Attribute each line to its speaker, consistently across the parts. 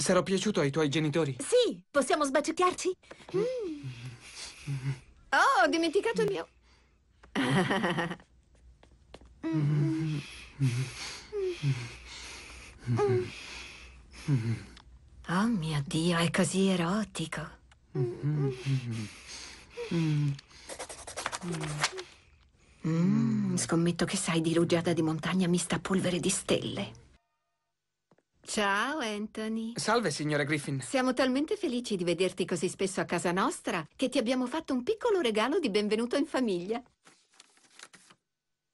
Speaker 1: Sarò piaciuto ai tuoi genitori? Sì, possiamo sbaciucchiarci? Mm. Oh, ho dimenticato il mio... Mm. Oh mio Dio, è così erotico. Mm, scommetto che sai di rugiada di montagna mista a polvere di stelle. Ciao Anthony. Salve signora Griffin. Siamo talmente felici di vederti così spesso a casa nostra che ti abbiamo fatto un piccolo regalo di benvenuto in famiglia.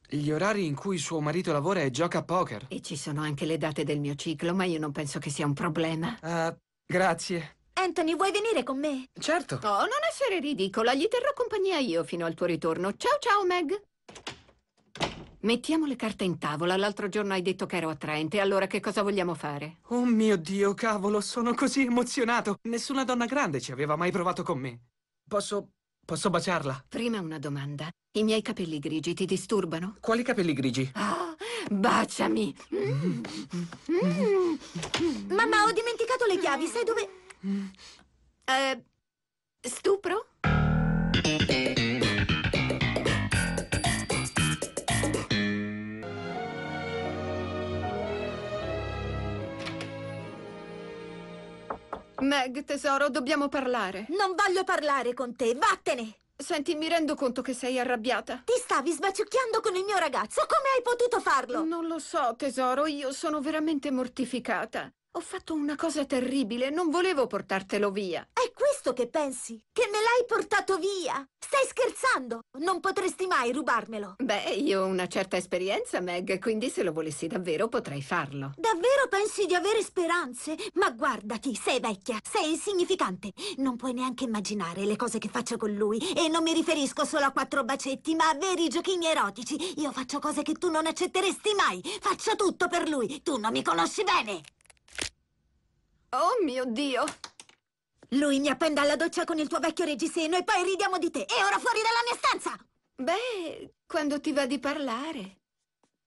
Speaker 1: Gli orari in cui suo marito lavora e gioca a poker. E ci sono anche le date del mio ciclo, ma io non penso che sia un problema. Uh, grazie. Anthony, vuoi venire con me? Certo. Oh, non essere ridicola, gli terrò compagnia io fino al tuo ritorno. Ciao ciao Meg. Mettiamo le carte in tavola. L'altro giorno hai detto che ero attraente, allora che cosa vogliamo fare? Oh mio Dio, cavolo, sono così emozionato. Nessuna donna grande ci aveva mai provato con me. Posso... posso baciarla? Prima una domanda. I miei capelli grigi ti disturbano? Quali capelli grigi? Ah, baciami! Mm. Mm. Mamma, ho dimenticato le chiavi, sai dove... Eh, stupro? Meg, tesoro, dobbiamo parlare. Non voglio parlare con te, vattene! Senti, mi rendo conto che sei arrabbiata. Ti stavi sbaciucchiando con il mio ragazzo, come hai potuto farlo? Non lo so, tesoro, io sono veramente mortificata. Ho fatto una cosa terribile, non volevo portartelo via. È questo che pensi? Che me l'hai portato via? Stai scherzando? Non potresti mai rubarmelo. Beh, io ho una certa esperienza, Meg, quindi se lo volessi davvero potrei farlo. Davvero pensi di avere speranze? Ma guardati, sei vecchia, sei insignificante. Non puoi neanche immaginare le cose che faccio con lui. E non mi riferisco solo a quattro bacetti, ma a veri giochini erotici. Io faccio cose che tu non accetteresti mai. Faccio tutto per lui. Tu non mi conosci bene. Oh mio Dio! Lui mi appenda alla doccia con il tuo vecchio reggiseno e poi ridiamo di te. E ora fuori dalla mia stanza! Beh, quando ti va di parlare.